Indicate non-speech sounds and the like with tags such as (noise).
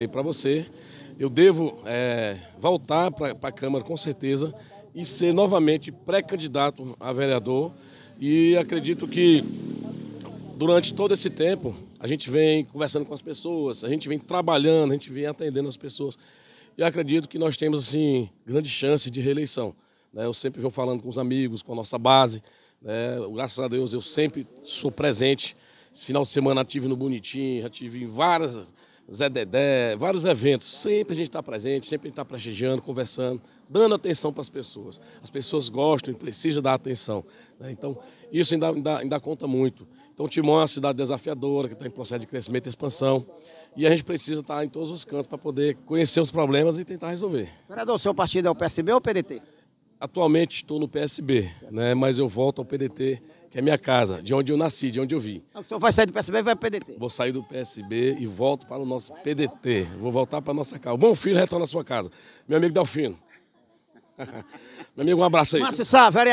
E para você, eu devo é, voltar para a Câmara com certeza e ser novamente pré-candidato a vereador. E acredito que durante todo esse tempo a gente vem conversando com as pessoas, a gente vem trabalhando, a gente vem atendendo as pessoas. E acredito que nós temos assim grande chance de reeleição. Né? Eu sempre vou falando com os amigos, com a nossa base. Né? Graças a Deus eu sempre sou presente. Esse final de semana estive no Bonitinho, já tive em várias Zé Dedé, vários eventos. Sempre a gente está presente, sempre a gente está prestigiando, conversando, dando atenção para as pessoas. As pessoas gostam e precisam dar atenção. Né? Então, isso ainda, ainda, ainda conta muito. Então, Timon é uma cidade desafiadora, que está em processo de crescimento e expansão. E a gente precisa estar tá em todos os cantos para poder conhecer os problemas e tentar resolver. Vereador, o seu partido é o PSB ou o PDT? Atualmente estou no PSB, né? mas eu volto ao PDT, que é minha casa, de onde eu nasci, de onde eu vim. O senhor vai sair do PSB e vai para o PDT? Vou sair do PSB e volto para o nosso PDT. Vou voltar para a nossa casa. O bom filho retorna à sua casa. Meu amigo Delfino. (laughs) Meu amigo, um abraço aí. Márcio Sá,